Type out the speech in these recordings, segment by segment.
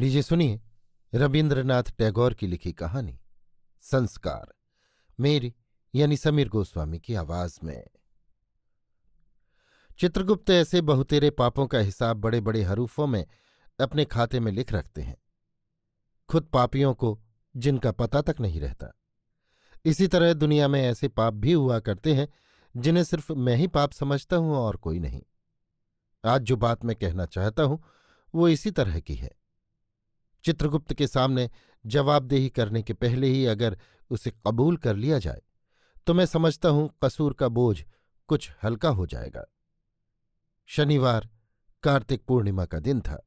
लीजिए सुनिए रविन्द्रनाथ टैगोर की लिखी कहानी संस्कार मेरी यानी समीर गोस्वामी की आवाज में चित्रगुप्त ऐसे बहुतेरे पापों का हिसाब बड़े बड़े हरूफों में अपने खाते में लिख रखते हैं खुद पापियों को जिनका पता तक नहीं रहता इसी तरह दुनिया में ऐसे पाप भी हुआ करते हैं जिन्हें सिर्फ मैं ही पाप समझता हूं और कोई नहीं आज जो बात मैं कहना चाहता हूं वो इसी तरह की है चित्रगुप्त के सामने जवाबदेही करने के पहले ही अगर उसे कबूल कर लिया जाए तो मैं समझता हूं कसूर का बोझ कुछ हल्का हो जाएगा शनिवार कार्तिक पूर्णिमा का दिन था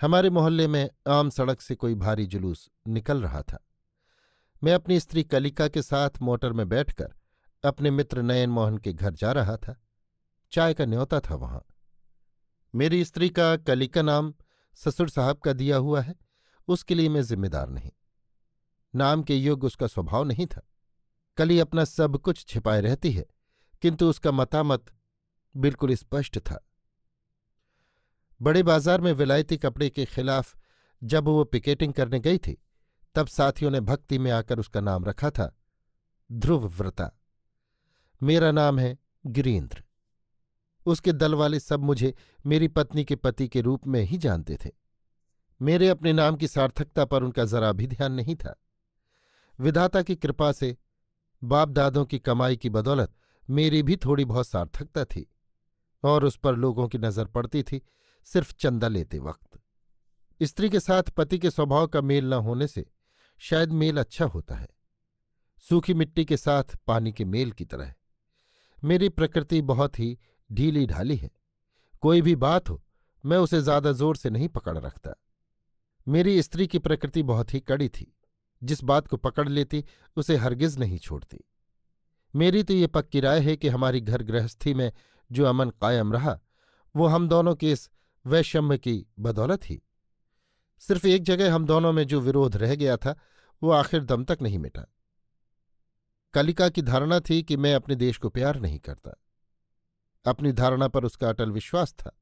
हमारे मोहल्ले में आम सड़क से कोई भारी जुलूस निकल रहा था मैं अपनी स्त्री कलिका के साथ मोटर में बैठकर अपने मित्र नयन मोहन के घर जा रहा था चाय का न्योता था वहां मेरी स्त्री का कलिका नाम ससुर साहब का दिया हुआ है उसके लिए मैं जिम्मेदार नहीं नाम के युग उसका स्वभाव नहीं था कली अपना सब कुछ छिपाए रहती है किंतु उसका मतामत बिल्कुल स्पष्ट था बड़े बाजार में विलायती कपड़े के खिलाफ जब वो पिकेटिंग करने गई थी तब साथियों ने भक्ति में आकर उसका नाम रखा था ध्रुव व्रता मेरा नाम है गिरीन्द्र उसके दल वाले सब मुझे मेरी पत्नी के पति के रूप में ही जानते थे मेरे अपने नाम की सार्थकता पर उनका जरा भी ध्यान नहीं था विधाता की कृपा से बाप दादों की कमाई की बदौलत मेरी भी थोड़ी बहुत सार्थकता थी और उस पर लोगों की नज़र पड़ती थी सिर्फ चंदा लेते वक्त स्त्री के साथ पति के स्वभाव का मेल न होने से शायद मेल अच्छा होता है सूखी मिट्टी के साथ पानी के मेल की तरह मेरी प्रकृति बहुत ही ढीली ढाली है कोई भी बात हो मैं उसे ज्यादा जोर से नहीं पकड़ रखता मेरी स्त्री की प्रकृति बहुत ही कड़ी थी जिस बात को पकड़ लेती उसे हरगिज नहीं छोड़ती मेरी तो ये पक्की राय है कि हमारी घर गृहस्थी में जो अमन कायम रहा वो हम दोनों के इस वैषम्य की बदौलत ही सिर्फ एक जगह हम दोनों में जो विरोध रह गया था वो आखिर दम तक नहीं मिटा कलिका की धारणा थी कि मैं अपने देश को प्यार नहीं करता अपनी धारणा पर उसका अटल विश्वास था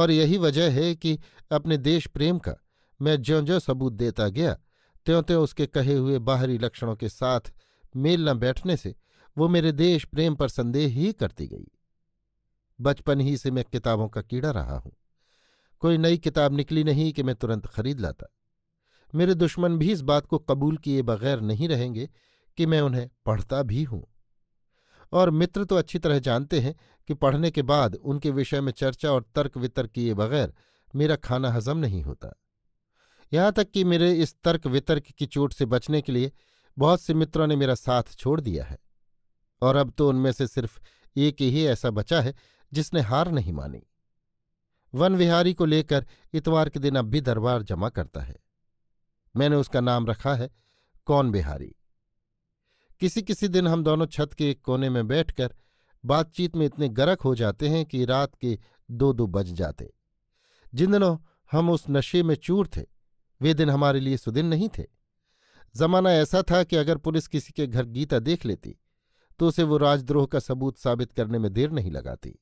और यही वजह है कि अपने देश प्रेम का मैं ज्यो ज्यो सबूत देता गया त्यों त्यों उसके कहे हुए बाहरी लक्षणों के साथ मेल न बैठने से वो मेरे देश प्रेम पर संदेह ही करती गई बचपन ही से मैं किताबों का कीड़ा रहा हूं कोई नई किताब निकली नहीं कि मैं तुरंत खरीद लाता मेरे दुश्मन भी इस बात को कबूल किए बगैर नहीं रहेंगे कि मैं उन्हें पढ़ता भी हूं और मित्र तो अच्छी तरह जानते हैं कि पढ़ने के बाद उनके विषय में चर्चा और तर्क वितर्क किए बगैर मेरा खाना हजम नहीं होता यहाँ तक कि मेरे इस तर्क वितर्क की चोट से बचने के लिए बहुत से मित्रों ने मेरा साथ छोड़ दिया है और अब तो उनमें से सिर्फ एक ही ऐसा बचा है जिसने हार नहीं मानी वन विहारी को लेकर इतवार के दिन अब भी दरबार जमा करता है मैंने उसका नाम रखा है कौन बिहारी किसी किसी दिन हम दोनों छत के एक कोने में बैठकर बातचीत में इतने गरक हो जाते हैं कि रात के दो दो बज जाते जिन दिनों हम उस नशे में चूर थे वे दिन हमारे लिए सुदिन नहीं थे जमाना ऐसा था कि अगर पुलिस किसी के घर गीता देख लेती तो उसे वो राजद्रोह का सबूत साबित करने में देर नहीं लगाती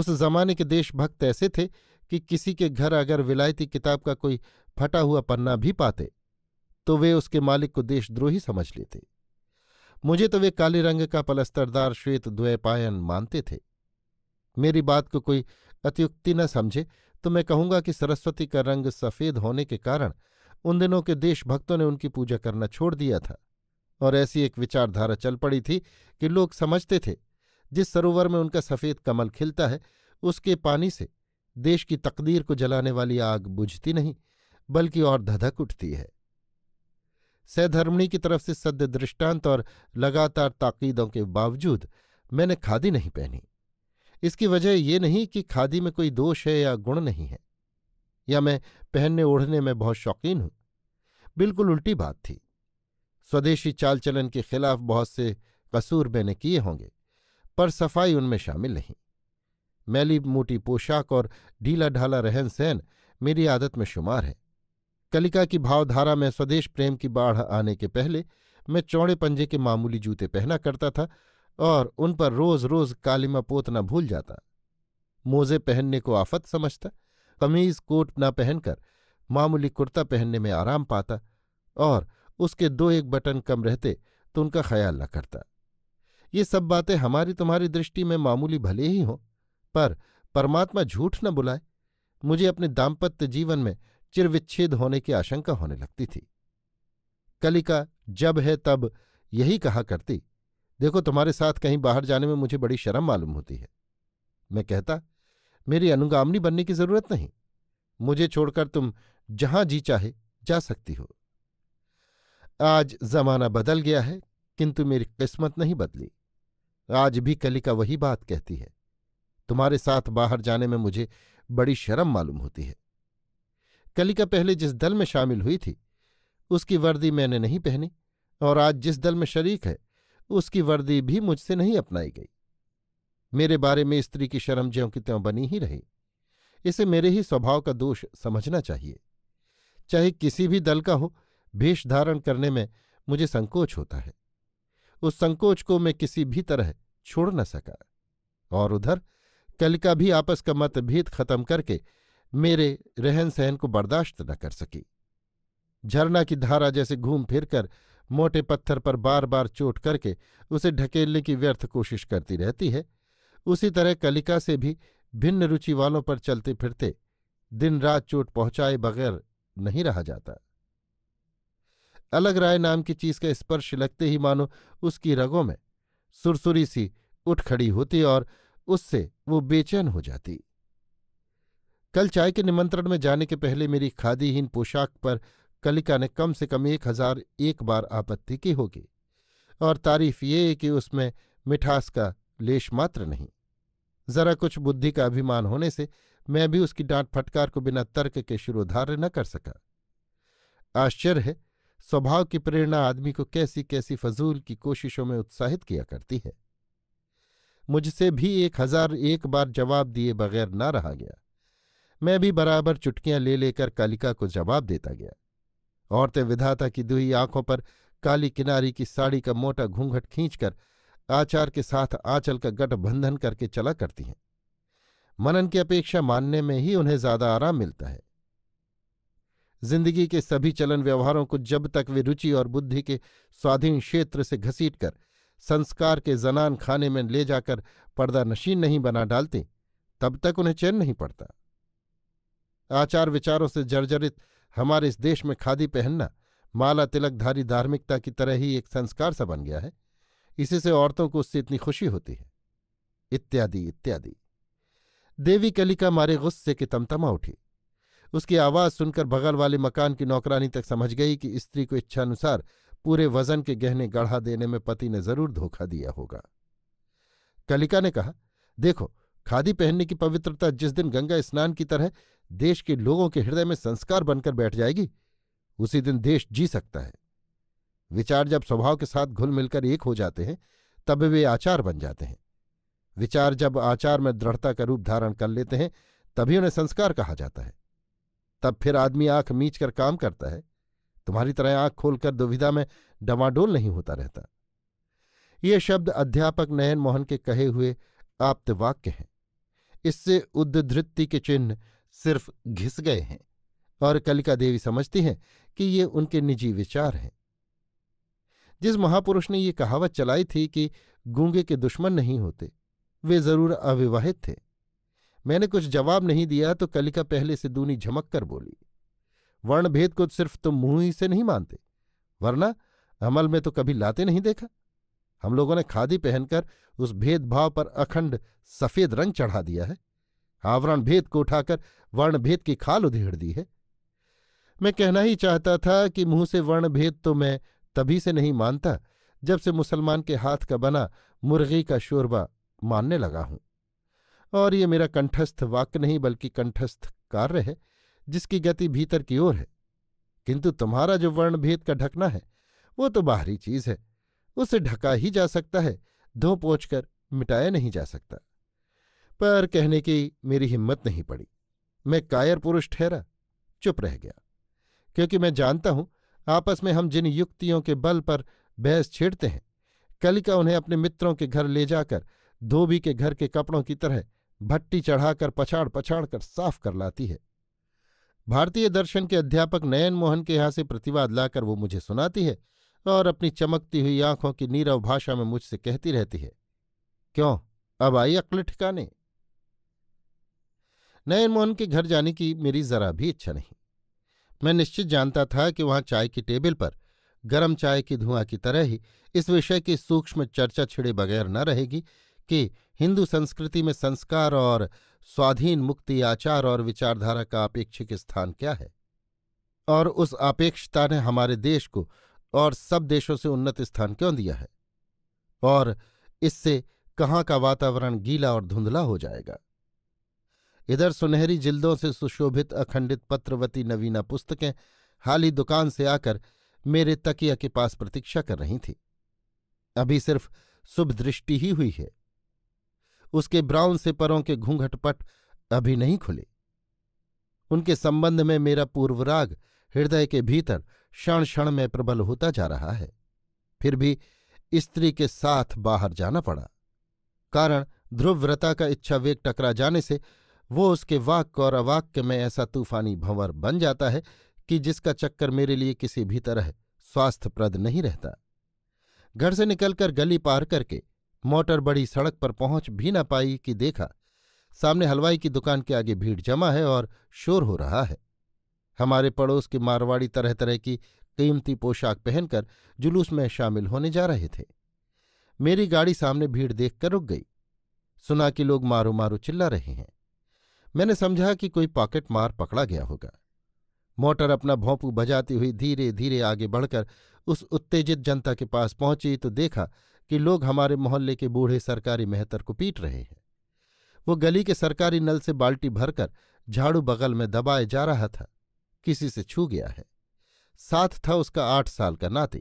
उस जमाने के देशभक्त ऐसे थे कि किसी के घर अगर विलायती किताब का कोई फटा हुआ पन्ना भी पाते तो वे उसके मालिक को देशद्रोही समझ लेते मुझे तो वे काले रंग का पलस्तरदार श्वेत द्वैपायन मानते थे मेरी बात को कोई अतियुक्ति न समझे तो मैं कहूंगा कि सरस्वती का रंग सफ़ेद होने के कारण उन दिनों के देशभक्तों ने उनकी पूजा करना छोड़ दिया था और ऐसी एक विचारधारा चल पड़ी थी कि लोग समझते थे जिस सरोवर में उनका सफ़ेद कमल खिलता है उसके पानी से देश की तकदीर को जलाने वाली आग बुझती नहीं बल्कि और धधक उठती है सहधर्मणी की तरफ से सद्य दृष्टांत और लगातार ताकीदों के बावजूद मैंने खादी नहीं पहनी इसकी वजह ये नहीं कि खादी में कोई दोष है या गुण नहीं है या मैं पहनने ओढ़ने में बहुत शौकीन हूं बिल्कुल उल्टी बात थी स्वदेशी चाल चलन के खिलाफ बहुत से कसूर मैंने किए होंगे पर सफाई उनमें शामिल नहीं मैली मोटी पोशाक और ढीला ढाला रहन सहन मेरी आदत में शुमार है कलिका की भावधारा में स्वदेश प्रेम की बाढ़ आने के पहले मैं चौड़े पंजे के मामूली जूते पहना करता था और उन पर रोज रोज कालिमा पोतना भूल जाता मोजे पहनने को आफत समझता कमीज कोट ना पहनकर मामूली कुर्ता पहनने में आराम पाता और उसके दो एक बटन कम रहते तो उनका ख्याल न करता ये सब बातें हमारी तुम्हारी दृष्टि में मामूली भले ही हों पर परमात्मा झूठ न बुलाए मुझे अपने दाम्पत्य जीवन में चिरविच्छेद होने की आशंका होने लगती थी कलिका जब है तब यही कहा करती देखो तुम्हारे साथ कहीं बाहर जाने में मुझे बड़ी शर्म मालूम होती है मैं कहता मेरी अनुगामनी बनने की जरूरत नहीं मुझे छोड़कर तुम जहां जी चाहे जा सकती हो आज जमाना बदल गया है किंतु मेरी किस्मत नहीं बदली आज भी कलिका वही बात कहती है तुम्हारे साथ बाहर जाने में मुझे बड़ी शर्म मालूम होती है कलिका पहले जिस दल में शामिल हुई थी उसकी वर्दी मैंने नहीं पहनी और आज जिस दल में शरीक है उसकी वर्दी भी मुझसे नहीं अपनाई गई मेरे बारे में स्त्री की शर्म ज्यों की त्यों बनी ही रही इसे मेरे ही स्वभाव का दोष समझना चाहिए चाहे किसी भी दल का हो भेष धारण करने में मुझे संकोच होता है उस संकोच को मैं किसी भी तरह छोड़ न सका और उधर कल का भी आपस का मतभेद खत्म करके मेरे रहन सहन को बर्दाश्त न कर सकी झरना की धारा जैसे घूम फिर कर मोटे पत्थर पर बार बार चोट करके उसे ढकेलने की व्यर्थ कोशिश करती रहती है उसी तरह कलिका से भी भिन्न रुचि वालों पर चलते फिरते दिन रात चोट पहुंचाए बगैर नहीं रहा जाता अलग राय नाम की चीज का स्पर्श लगते ही मानो उसकी रगों में सुरसुरी सी उठ खड़ी होती और उससे वो बेचैन हो जाती कल चाय के निमंत्रण में जाने के पहले मेरी खादीहीन पोशाक पर कलिका ने कम से कम एक हजार एक बार आपत्ति की होगी और तारीफ ये कि उसमें मिठास का लेश मात्र नहीं जरा कुछ बुद्धि का अभिमान होने से मैं भी उसकी डांट फटकार को बिना तर्क के शुरुधार्य न कर सका आश्चर्य है स्वभाव की प्रेरणा आदमी को कैसी कैसी फजूल की कोशिशों में उत्साहित किया करती है मुझसे भी एक हजार एक बार जवाब दिए बगैर ना रहा गया मैं भी बराबर चुटकियां ले लेकर कालिका को जवाब देता गया औरतें विधाता की दुई आंखों पर काली किनारी की साड़ी का मोटा घूंघट खींचकर आचार के साथ आंचल का गठबंधन करके चला करती हैं मनन की अपेक्षा मानने में ही उन्हें ज्यादा आराम मिलता है जिंदगी के सभी चलन व्यवहारों को जब तक वे रुचि और बुद्धि के स्वाधीन क्षेत्र से घसीटकर संस्कार के जनान खाने में ले जाकर पर्दा नशीन नहीं बना डालते तब तक उन्हें चैन नहीं पड़ता आचार विचारों से जर्जरित हमारे इस देश में खादी पहनना माला तिलकधारी धार्मिकता की तरह ही एक संस्कार सा बन गया है इसी से औरतों को उससे इतनी खुशी होती है इत्यादि इत्यादि देवी कलिका मारे गुस्से की तमतमा उठी उसकी आवाज़ सुनकर बगल वाले मकान की नौकरानी तक समझ गई कि स्त्री को इच्छानुसार पूरे वजन के गहने गढ़ा देने में पति ने जरूर धोखा दिया होगा कलिका ने कहा देखो खादी पहनने की पवित्रता जिस दिन गंगा स्नान की तरह देश के लोगों के हृदय में संस्कार बनकर बैठ जाएगी उसी दिन देश जी सकता है विचार जब स्वभाव के साथ घुल मिलकर एक हो जाते हैं तब वे आचार बन जाते हैं विचार जब आचार में दृढ़ता का रूप धारण कर लेते हैं तभी उन्हें संस्कार कहा जाता है तब फिर आदमी आंख मीच कर काम करता है तुम्हारी तरह आंख खोलकर दुविधा में डवाडोल नहीं होता रहता ये शब्द अध्यापक नयन मोहन के कहे हुए आप्तवाक्य हैं इससे उद्धृत्ति के चिन्ह सिर्फ घिस गए हैं और कलिका देवी समझती हैं कि ये उनके निजी विचार हैं जिस महापुरुष ने ये कहावत चलाई थी कि गूंगे के दुश्मन नहीं होते वे जरूर अविवाहित थे मैंने कुछ जवाब नहीं दिया तो कलिका पहले से दूनी झमक कर बोली वर्ण भेद को सिर्फ तुम मुंह ही से नहीं मानते वरना अमल में तो कभी लाते नहीं देखा हम लोगों ने खादी पहनकर उस भेदभाव पर अखंड सफेद रंग चढ़ा दिया है आवरण भेद को उठाकर वर्ण भेद की खाल उधेड़ दी है मैं कहना ही चाहता था कि मुंह से वर्ण भेद तो मैं तभी से नहीं मानता जब से मुसलमान के हाथ का बना मुर्गी का शोरबा मानने लगा हूं और ये मेरा कंठस्थ वाक्य नहीं बल्कि कंठस्थ कार्य है जिसकी गति भीतर की ओर है किंतु तुम्हारा जो वर्ण भेद का ढकना है वो तो बाहरी चीज है उसे ढका ही जा सकता है धो पोछ कर मिटाया नहीं जा सकता पर कहने की मेरी हिम्मत नहीं पड़ी मैं कायर पुरुष ठहरा चुप रह गया क्योंकि मैं जानता हूं आपस में हम जिन युक्तियों के बल पर बहस छेड़ते हैं कलिका उन्हें अपने मित्रों के घर ले जाकर धोबी के घर के कपड़ों की तरह भट्टी चढ़ाकर पछाड़ पछाड़ कर साफ कर लाती है भारतीय दर्शन के अध्यापक नयन मोहन के यहाँ से प्रतिवाद लाकर वो मुझे सुनाती है और अपनी चमकती हुई आंखों की नीरव भाषा में मुझसे कहती रहती है क्यों अब आई अक्ल ठिकाने नयन मोहन के घर जाने की मेरी जरा भी इच्छा नहीं मैं निश्चित जानता था कि वहां चाय की टेबल पर गरम चाय की धुआं की तरह ही इस विषय की सूक्ष्म चर्चा छिड़े बगैर न रहेगी कि हिंदू संस्कृति में संस्कार और स्वाधीन मुक्ति आचार और विचारधारा का अपेक्षिक स्थान क्या है और उस अपेक्षता ने हमारे देश को और सब देशों से उन्नत स्थान क्यों दिया है और इससे कहाँ का वातावरण गीला और धुंधला हो जाएगा इधर सुनहरी जिल्दों से सुशोभित अखंडित पत्रवती नवीना पुस्तकें हाल ही दुकान से आकर मेरे तकिया के पास प्रतीक्षा कर रही थी अभी सिर्फ शुभ दृष्टि ही हुई है उसके ब्राउन से परों के घूंघटपट अभी नहीं खुले उनके संबंध में मेरा पूर्वराग हृदय के भीतर क्षण क्षण में प्रबल होता जा रहा है फिर भी स्त्री के साथ बाहर जाना पड़ा कारण ध्रुवव्रता का इच्छा वेग टकरा जाने से वो उसके वाक्य और अवाक्य में ऐसा तूफानी भंवर बन जाता है कि जिसका चक्कर मेरे लिए किसी भी तरह स्वास्थ्यप्रद नहीं रहता घर से निकलकर गली पार करके मोटर बड़ी सड़क पर पहुंच भी ना पाई कि देखा सामने हलवाई की दुकान के आगे भीड़ जमा है और शोर हो रहा है हमारे पड़ोस के मारवाड़ी तरह तरह की कीमती पोशाक पहनकर जुलूस में शामिल होने जा रहे थे मेरी गाड़ी सामने भीड़ देखकर रुक गई सुना कि लोग मारो मारो चिल्ला रहे हैं मैंने समझा कि कोई पॉकेट मार पकड़ा गया होगा मोटर अपना भोंपू बजाती हुई धीरे धीरे आगे बढ़कर उस उत्तेजित जनता के पास पहुंची तो देखा कि लोग हमारे मोहल्ले के बूढ़े सरकारी मेहतर को पीट रहे हैं वो गली के सरकारी नल से बाल्टी भरकर झाड़ू बगल में दबाए जा रहा था किसी से छू गया है साथ था उसका आठ साल का नाती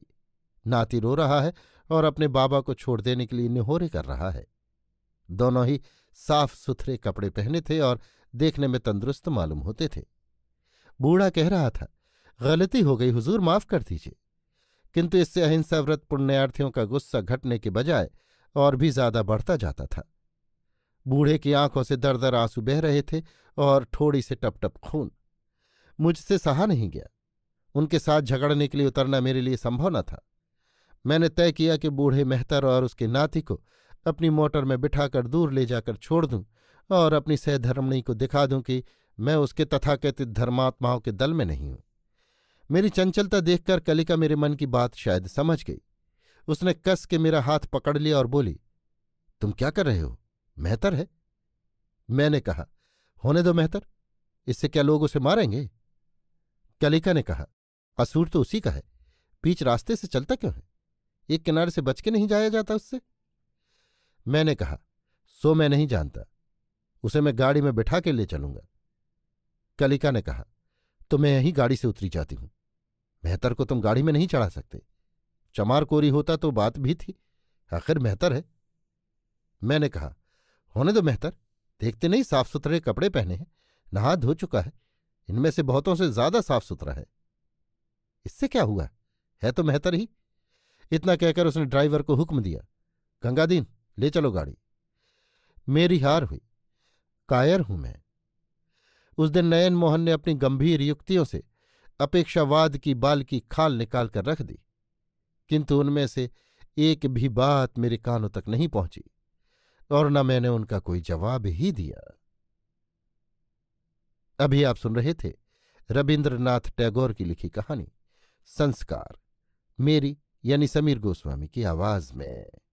नाती रो रहा है और अपने बाबा को छोड़ देने के लिए निहोरे कर रहा है दोनों ही साफ सुथरे कपड़े पहने थे और देखने में तंदुरुस्त मालूम होते थे बूढ़ा कह रहा था गलती हो गई हुजूर माफ कर दीजिए किंतु इससे अहिंसा व्रत पुण्यार्थियों का गुस्सा घटने के बजाय और भी ज्यादा बढ़ता जाता था बूढ़े की आंखों से दर दर आंसू बह रहे थे और थोड़ी से टप टप खून मुझसे सहा नहीं गया उनके साथ झगड़ने के लिए उतरना मेरे लिए संभव न था मैंने तय किया कि बूढ़े मेहतर और उसके नाती को अपनी मोटर में बिठाकर दूर ले जाकर छोड़ दूं और अपनी सहधर्मणी को दिखा दूं कि मैं उसके तथाकथित धर्मात्माओं के दल में नहीं हूं मेरी चंचलता देखकर कलिका मेरे मन की बात शायद समझ गई उसने कस के मेरा हाथ पकड़ लिया और बोली तुम क्या कर रहे हो मेहतर है मैंने कहा होने दो मेहतर इससे क्या लोग उसे मारेंगे कलिका ने कहा कसूर तो उसी का है बीच रास्ते से चलता क्यों है एक किनारे से बच के नहीं जाया जाता उससे मैंने कहा सो मैं नहीं जानता उसे मैं गाड़ी में बिठा के ले चलूंगा कलिका ने कहा तो मैं यहीं गाड़ी से उतरी जाती हूं मेहतर को तुम गाड़ी में नहीं चढ़ा सकते चमार कोरी होता तो बात भी थी आखिर मेहतर है मैंने कहा होने दो मेहतर देखते नहीं साफ सुथरे कपड़े पहने हैं नहा धो चुका है इनमें से बहुतों से ज्यादा साफ सुथरा है इससे क्या हुआ है तो मेहतर ही इतना कहकर उसने ड्राइवर को हुक्म दिया गंगादीन ले चलो गाड़ी मेरी हार हुई कायर हूं मैं उस दिन नयन मोहन ने अपनी गंभीर युक्तियों से अपेक्षावाद की बाल की खाल निकाल कर रख दी किंतु उनमें से एक भी बात मेरे कानों तक नहीं पहुंची और न मैंने उनका कोई जवाब ही दिया अभी आप सुन रहे थे रविन्द्रनाथ टैगोर की लिखी कहानी संस्कार मेरी यानी समीर गोस्वामी की आवाज में